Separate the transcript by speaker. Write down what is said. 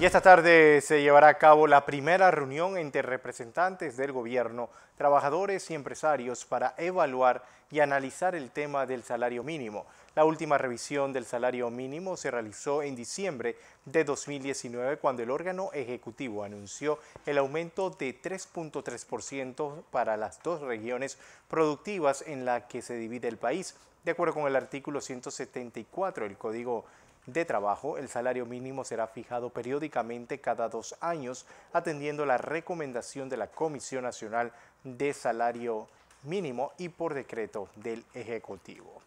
Speaker 1: Y esta tarde se llevará a cabo la primera reunión entre representantes del gobierno, trabajadores y empresarios para evaluar y analizar el tema del salario mínimo. La última revisión del salario mínimo se realizó en diciembre de 2019 cuando el órgano ejecutivo anunció el aumento de 3.3% para las dos regiones productivas en las que se divide el país, de acuerdo con el artículo 174 del Código de Trabajo, el salario mínimo será fijado periódicamente cada dos años, atendiendo la recomendación de la Comisión Nacional de Salario Mínimo y por decreto del Ejecutivo.